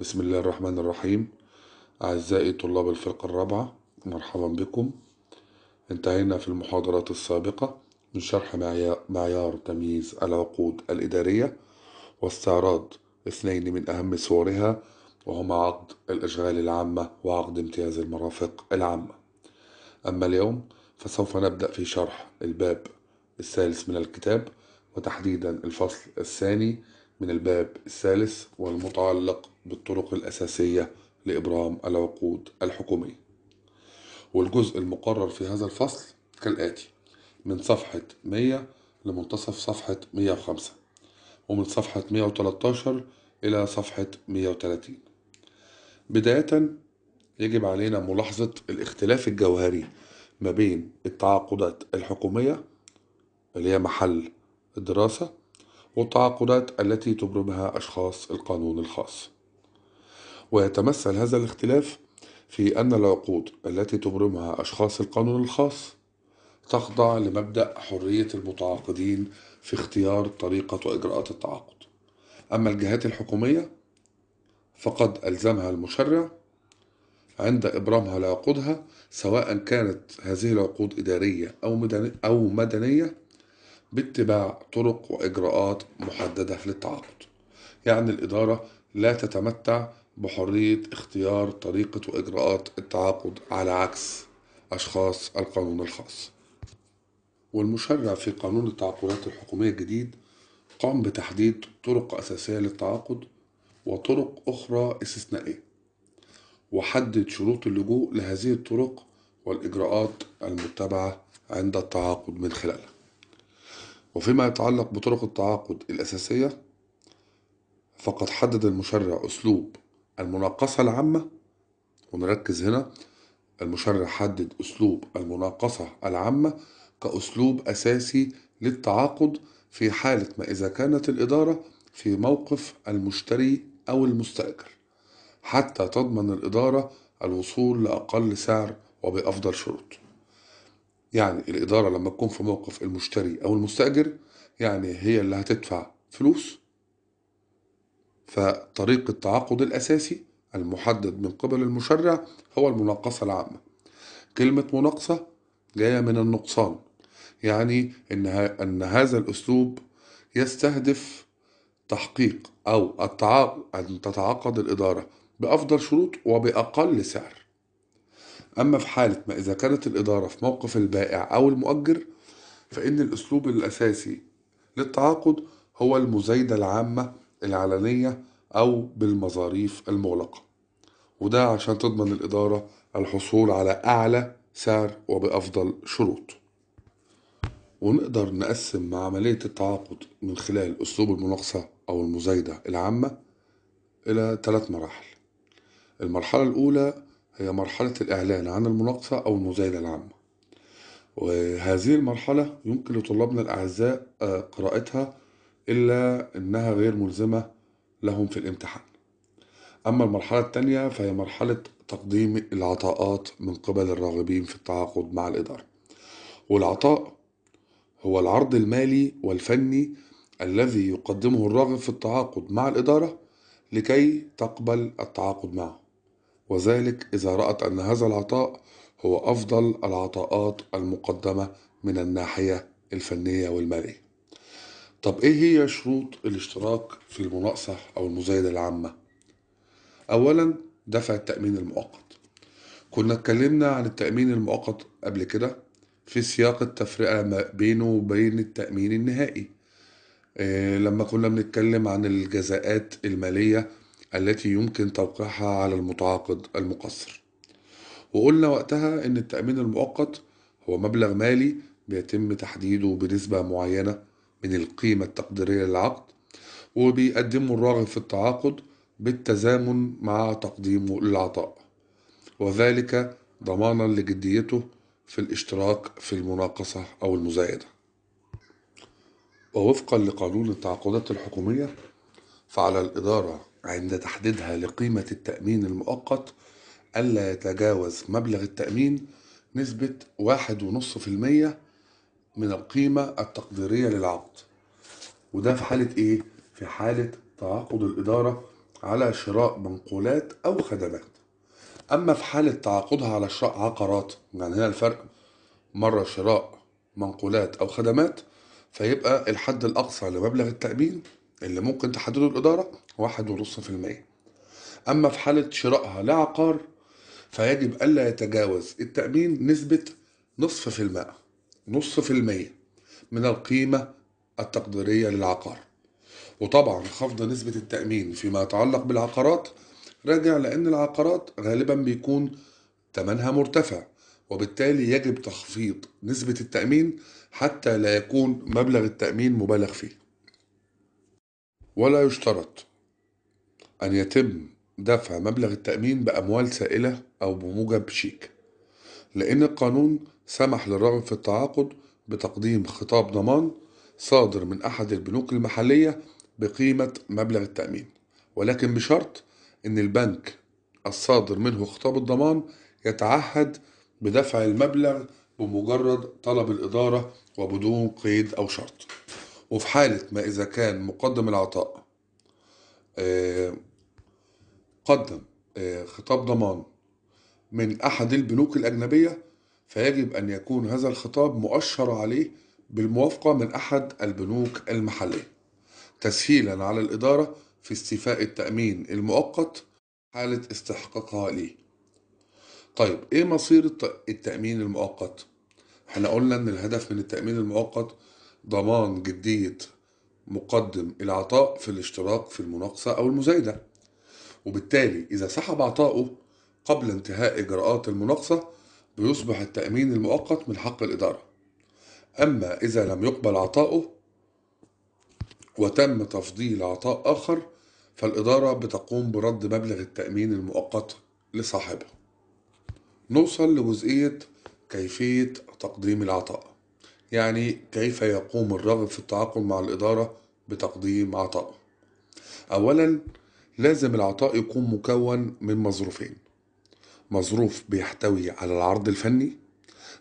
بسم الله الرحمن الرحيم أعزائي طلاب الفرقة الرابعة مرحبا بكم انتهينا في المحاضرات السابقة من شرح معيار تمييز العقود الإدارية واستعراض اثنين من أهم صورها وهما عقد الإشغال العامة وعقد امتياز المرافق العامة أما اليوم فسوف نبدأ في شرح الباب الثالث من الكتاب وتحديدا الفصل الثاني من الباب الثالث والمتعلق بالطرق الأساسية لإبرام العقود الحكومية والجزء المقرر في هذا الفصل كالآتي من صفحة 100 لمنتصف صفحة 105 ومن صفحة 113 إلى صفحة 130 بداية يجب علينا ملاحظة الاختلاف الجوهري ما بين التعاقدات الحكومية اللي هي محل الدراسة والتعاقدات التي تبرمها أشخاص القانون الخاص ويتمثل هذا الاختلاف في أن العقود التي تبرمها أشخاص القانون الخاص تخضع لمبدأ حرية المتعاقدين في اختيار طريقة وإجراءات التعاقد أما الجهات الحكومية فقد ألزمها المشرع عند إبرامها لعقودها سواء كانت هذه العقود إدارية أو مدنية باتباع طرق وإجراءات محددة للتعاقد يعني الإدارة لا تتمتع بحرية اختيار طريقة وإجراءات التعاقد على عكس أشخاص القانون الخاص والمشرع في قانون التعاقدات الحكومية الجديد قام بتحديد طرق أساسية للتعاقد وطرق أخرى استثنائية وحدد شروط اللجوء لهذه الطرق والإجراءات المتبعة عند التعاقد من خلالها وفيما يتعلق بطرق التعاقد الأساسية فقد حدد المشرع أسلوب المناقصة العامة ونركز هنا المشرع حدد أسلوب المناقصة العامة كأسلوب أساسي للتعاقد في حالة ما إذا كانت الإدارة في موقف المشتري أو المستأجر حتى تضمن الإدارة الوصول لأقل سعر وبأفضل شروط يعني الإدارة لما تكون في موقف المشتري أو المستأجر يعني هي اللي هتدفع فلوس فطريق التعاقد الأساسي المحدد من قبل المشرع هو المناقصة العامة كلمة مناقصة جاية من النقصان يعني إن, أن هذا الأسلوب يستهدف تحقيق أو أن تتعاقد الإدارة بأفضل شروط وبأقل سعر أما في حالة ما إذا كانت الإدارة في موقف البائع أو المؤجر فإن الأسلوب الأساسي للتعاقد هو المزايدة العامة العلنية أو بالمظاريف المغلقة وده عشان تضمن الإدارة الحصول على أعلى سعر وبأفضل شروط ونقدر نقسم عملية التعاقد من خلال أسلوب المناقصة أو المزايدة العامة إلى ثلاث مراحل المرحلة الأولى هي مرحلة الإعلان عن المناقصة أو المزايدة العامة وهذه المرحلة يمكن لطلابنا الأعزاء آه، قراءتها إلا أنها غير ملزمة لهم في الامتحان أما المرحلة الثانية فهي مرحلة تقديم العطاءات من قبل الراغبين في التعاقد مع الإدارة والعطاء هو العرض المالي والفني الذي يقدمه الراغب في التعاقد مع الإدارة لكي تقبل التعاقد معه وذلك إذا رأت أن هذا العطاء هو أفضل العطاءات المقدمة من الناحية الفنية والمالية طب إيه هي شروط الاشتراك في المناقصة أو المزايدة العامة؟ أولا دفع التأمين المؤقت كنا اتكلمنا عن التأمين المؤقت قبل كده في سياق التفرقة ما بينه وبين التأمين النهائي إيه لما كنا بنتكلم عن الجزاءات المالية التي يمكن توقيعها على المتعاقد المقصر وقلنا وقتها ان التأمين المؤقت هو مبلغ مالي بيتم تحديده بنسبة معينة من القيمة التقديرية للعقد وبيقدمه الراغب في التعاقد بالتزامن مع تقديمه للعطاء وذلك ضمانا لجديته في الاشتراك في المناقصة أو المزايدة ووفقا لقانون التعاقدات الحكومية فعلى الإدارة عند تحديدها لقيمة التأمين المؤقت ألا يتجاوز مبلغ التأمين نسبة واحد ونص في المية من القيمة التقديرية للعقد وده في حالة إيه؟ في حالة تعاقد الإدارة على شراء منقولات أو خدمات أما في حالة تعاقدها على شراء عقارات يعني هنا الفرق مرة شراء منقولات أو خدمات فيبقى الحد الأقصى لمبلغ التأمين اللي ممكن تحدده الإدارة واحد ونص في المية أما في حالة شرائها لعقار فيجب ألا يتجاوز التأمين نسبة نصف في المائة نصف في المية من القيمة التقديرية للعقار وطبعا خفض نسبة التأمين فيما يتعلق بالعقارات راجع لأن العقارات غالبا بيكون ثمنها مرتفع وبالتالي يجب تخفيض نسبة التأمين حتى لا يكون مبلغ التأمين مبالغ فيه ولا يشترط أن يتم دفع مبلغ التأمين بأموال سائلة أو بموجب شيك لأن القانون سمح للرغب في التعاقد بتقديم خطاب ضمان صادر من أحد البنوك المحلية بقيمة مبلغ التأمين ولكن بشرط أن البنك الصادر منه خطاب الضمان يتعهد بدفع المبلغ بمجرد طلب الإدارة وبدون قيد أو شرط وفي حالة ما إذا كان مقدم العطاء آه، قدم آه، خطاب ضمان من أحد البنوك الأجنبية فيجب أن يكون هذا الخطاب مؤشر عليه بالموافقة من أحد البنوك المحلية تسهيلا على الإدارة في استيفاء التأمين المؤقت حالة استحقاقها ليه طيب إيه مصير التأمين المؤقت؟ احنا قلنا إن الهدف من التأمين المؤقت ضمان جدية مقدم العطاء في الاشتراك في المناقصة أو المزايدة وبالتالي إذا سحب عطاؤه قبل انتهاء إجراءات المناقصة بيصبح التأمين المؤقت من حق الإدارة أما إذا لم يقبل عطاؤه وتم تفضيل عطاء آخر فالإدارة بتقوم برد مبلغ التأمين المؤقت لصاحبه نوصل لجزئية كيفية تقديم العطاء يعني كيف يقوم الراغب في التعاقد مع الإدارة بتقديم عطاء أولا لازم العطاء يكون مكون من مظروفين مظروف بيحتوي على العرض الفني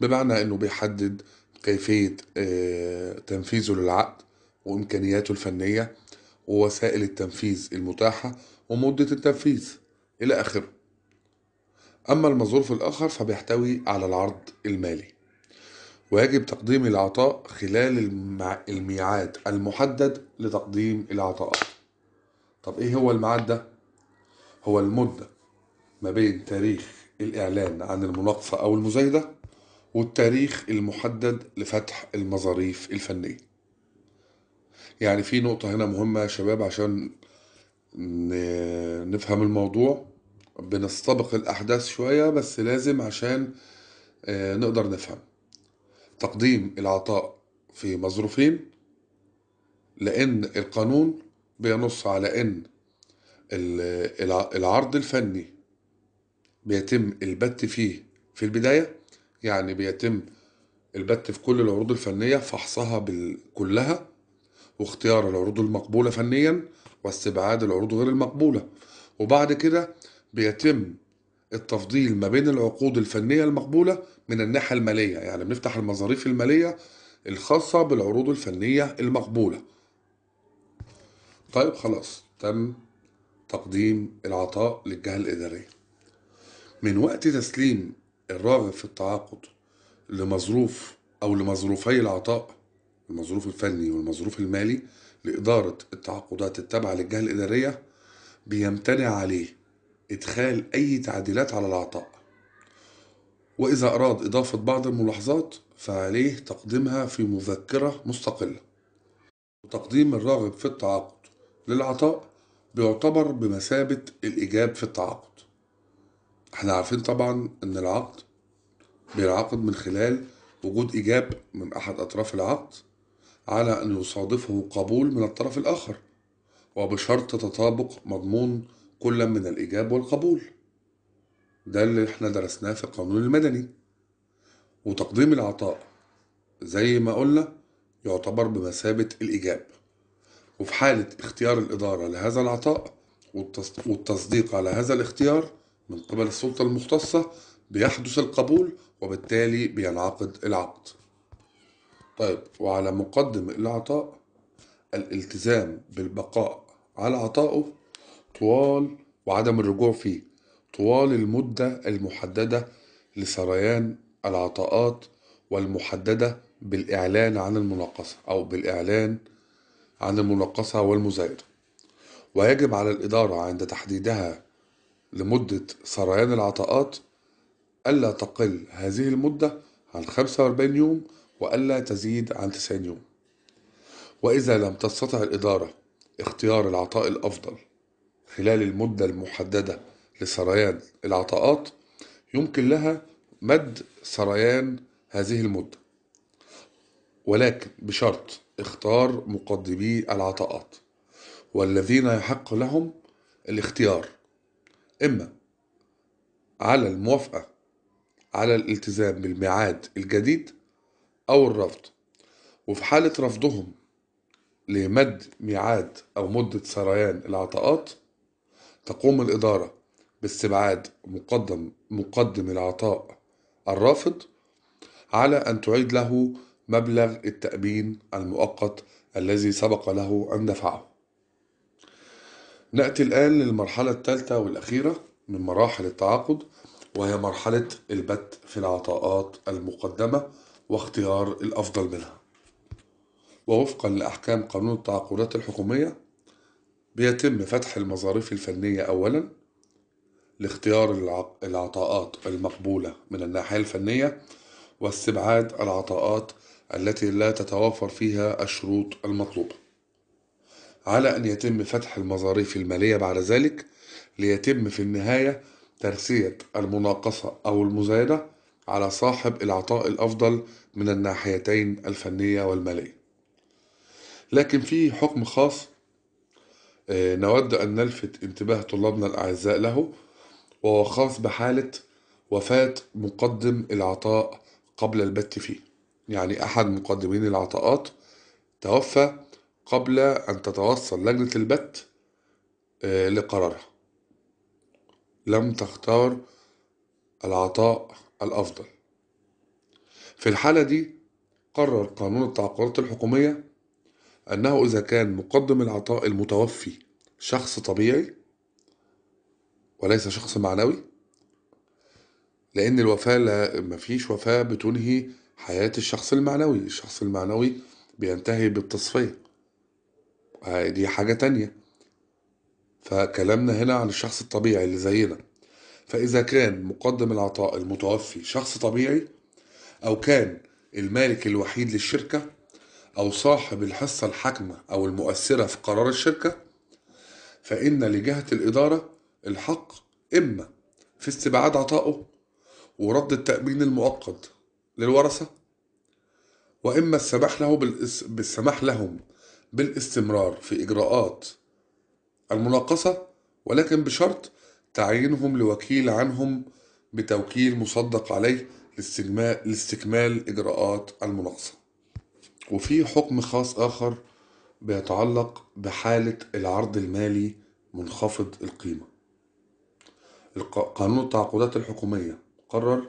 بمعنى أنه بيحدد كيفية آه، تنفيذه للعقد وإمكانياته الفنية ووسائل التنفيذ المتاحة ومدة التنفيذ إلى آخره أما المظروف الآخر فبيحتوي على العرض المالي ويجب تقديم العطاء خلال الميعاد المحدد لتقديم العطاءات طب ايه هو الميعاد ده هو المدة ما بين تاريخ الإعلان عن المناقصة أو المزايدة والتاريخ المحدد لفتح المظاريف الفنية يعني في نقطة هنا مهمة يا شباب عشان نفهم الموضوع بنستبق الأحداث شوية بس لازم عشان آه، نقدر نفهم تقديم العطاء في مظروفين لأن القانون بينص على أن العرض الفني بيتم البت فيه في البداية يعني بيتم البت في كل العروض الفنية فحصها كلها واختيار العروض المقبولة فنيا واستبعاد العروض غير المقبولة وبعد كده بيتم التفضيل ما بين العقود الفنية المقبولة من الناحية المالية يعني بنفتح المظاريف المالية الخاصة بالعروض الفنية المقبولة طيب خلاص تم تقديم العطاء للجهة الإدارية من وقت تسليم الراغب في التعاقد لمظروف أو لمظروفي العطاء المظروف الفني والمظروف المالي لإدارة التعاقدات التابعة للجهة الإدارية بيمتنع عليه إدخال أي تعديلات على العطاء وإذا أراد إضافة بعض الملاحظات فعليه تقديمها في مذكرة مستقلة وتقديم الراغب في التعاقد للعطاء بيعتبر بمثابة الإجاب في التعاقد احنا عارفين طبعا ان العقد بيعقد من خلال وجود إجاب من أحد أطراف العقد على أن يصادفه قبول من الطرف الآخر وبشرط تطابق مضمون كلا من الإيجاب والقبول ده اللي احنا درسناه في القانون المدني وتقديم العطاء زي ما قلنا يعتبر بمثابة الإيجاب وفي حالة اختيار الإدارة لهذا العطاء والتصديق على هذا الاختيار من قبل السلطة المختصة بيحدث القبول وبالتالي بينعقد العقد طيب وعلى مقدم العطاء الالتزام بالبقاء على عطائه طوال وعدم الرجوع فيه طوال المدة المحددة لسريان العطاءات والمحددة بالإعلان عن المناقصة أو بالإعلان عن المناقصة والمزايدة ويجب على الإدارة عند تحديدها لمدة سريان العطاءات ألا تقل هذه المدة عن 45 يوم وألا تزيد عن 90 يوم وإذا لم تستطع الإدارة اختيار العطاء الأفضل خلال المدة المحددة لسريان العطاءات يمكن لها مد سريان هذه المدة ولكن بشرط اختار مقدمي العطاءات والذين يحق لهم الاختيار إما على الموافقة على الالتزام بالميعاد الجديد أو الرفض وفي حالة رفضهم لمد ميعاد أو مدة سريان العطاءات تقوم الإدارة باستبعاد مقدم مقدم العطاء الرافض على أن تعيد له مبلغ التأمين المؤقت الذي سبق له أن دفعه. نأتي الآن للمرحلة الثالثة والأخيرة من مراحل التعاقد وهي مرحلة البت في العطاءات المقدمة واختيار الأفضل منها. ووفقا لأحكام قانون التعاقدات الحكومية بيتم فتح المظاريف الفنية أولا لاختيار العطاءات المقبولة من الناحية الفنية واستبعاد العطاءات التي لا تتوافر فيها الشروط المطلوبة على أن يتم فتح المظاريف المالية بعد ذلك ليتم في النهاية ترسية المناقصة أو المزايدة على صاحب العطاء الأفضل من الناحيتين الفنية والمالية لكن في حكم خاص آه، نود أن نلفت انتباه طلابنا الأعزاء له وهو خاص بحالة وفاة مقدم العطاء قبل البت فيه يعني أحد مقدمين العطاءات توفى قبل أن تتوصل لجنة البت آه، لقرارها لم تختار العطاء الأفضل في الحالة دي قرر قانون التعاقدات الحكومية أنه إذا كان مقدم العطاء المتوفي شخص طبيعي وليس شخص معنوي لأن الوفاة لا مفيش وفاة بتنهي حياة الشخص المعنوي الشخص المعنوي بينتهي بالتصفية دي حاجة تانية فكلامنا هنا عن الشخص الطبيعي اللي زينا فإذا كان مقدم العطاء المتوفي شخص طبيعي أو كان المالك الوحيد للشركة أو صاحب الحصة الحاكمة أو المؤثرة في قرار الشركة فإن لجهة الإدارة الحق إما في استبعاد عطائه ورد التأمين المؤقت للورثة وإما السماح له بالاس... بالسماح لهم بالاستمرار في إجراءات المناقصة ولكن بشرط تعيينهم لوكيل عنهم بتوكيل مصدق عليه لاستكمال إجراءات المناقصة وفي حكم خاص آخر بيتعلق بحالة العرض المالي منخفض القيمة قانون التعاقدات الحكومية قرر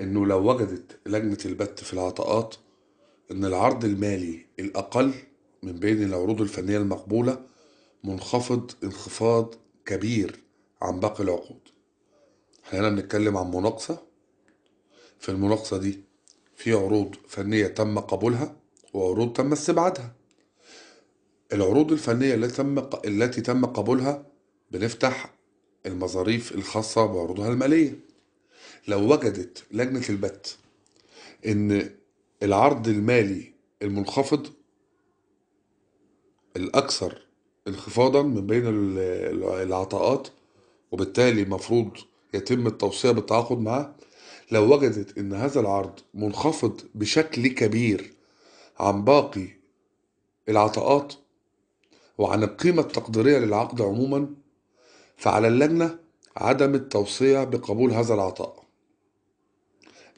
انه لو وجدت لجنة البت في العطاءات ان العرض المالي الاقل من بين العروض الفنية المقبولة منخفض انخفاض كبير عن باقي العقود احنا هنا بنتكلم عن مناقصة في المناقصة دي في عروض فنية تم قبولها وعروض تم استبعادها العروض الفنية التي تم التي تم قبولها بنفتح المظاريف الخاصة بعروضها المالية لو وجدت لجنة البت إن العرض المالي المنخفض الأكثر انخفاضا من بين العطاءات وبالتالي مفروض يتم التوصية بالتعاقد معه لو وجدت أن هذا العرض منخفض بشكل كبير عن باقي العطاءات وعن القيمة التقديرية للعقد عموما فعلى اللجنة عدم التوصية بقبول هذا العطاء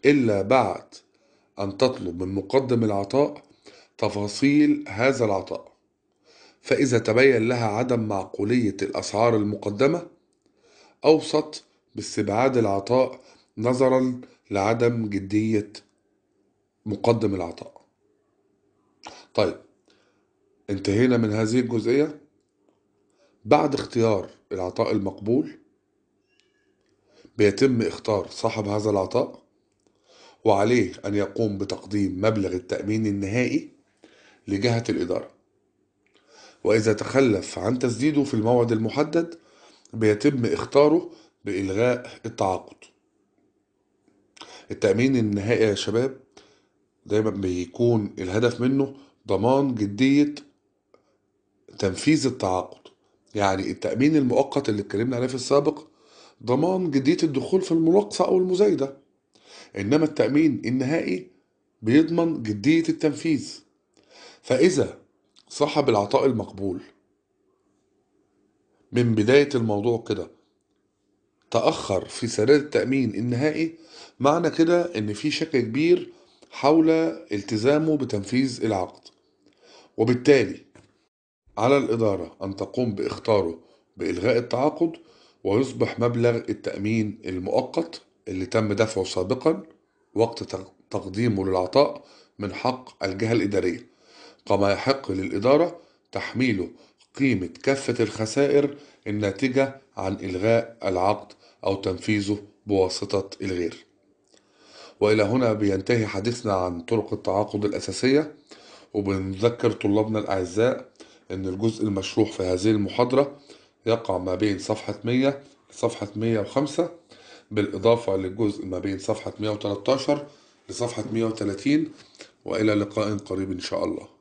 إلا بعد أن تطلب من مقدم العطاء تفاصيل هذا العطاء فإذا تبين لها عدم معقولية الأسعار المقدمة أوصت باستبعاد العطاء نظرا لعدم جدية مقدم العطاء طيب انتهينا من هذه الجزئية بعد اختيار العطاء المقبول بيتم اختار صاحب هذا العطاء وعليه أن يقوم بتقديم مبلغ التأمين النهائي لجهة الإدارة وإذا تخلف عن تسديده في الموعد المحدد بيتم اختاره بإلغاء التعاقد التأمين النهائي يا شباب دايما بيكون الهدف منه ضمان جدية تنفيذ التعاقد يعني التأمين المؤقت اللي اتكلمنا عليه في السابق ضمان جدية الدخول في المناقصة أو المزايدة إنما التأمين النهائي بيضمن جدية التنفيذ فإذا صاحب العطاء المقبول من بداية الموضوع كده تأخر في سداد التأمين النهائي معنى كده إن في شك كبير حول التزامه بتنفيذ العقد وبالتالي على الإدارة أن تقوم بإختاره بإلغاء التعاقد ويصبح مبلغ التأمين المؤقت اللي تم دفعه سابقا وقت تقديمه للعطاء من حق الجهة الإدارية كما يحق للإدارة تحميله قيمة كافة الخسائر الناتجة عن إلغاء العقد أو تنفيذه بواسطة الغير وإلى هنا بينتهي حديثنا عن طرق التعاقد الأساسية وبنذكر طلابنا الأعزاء أن الجزء المشروح في هذه المحاضرة يقع ما بين صفحة 100 لصفحة 105 بالإضافة للجزء ما بين صفحة 113 لصفحة 130 وإلى لقاء قريب إن شاء الله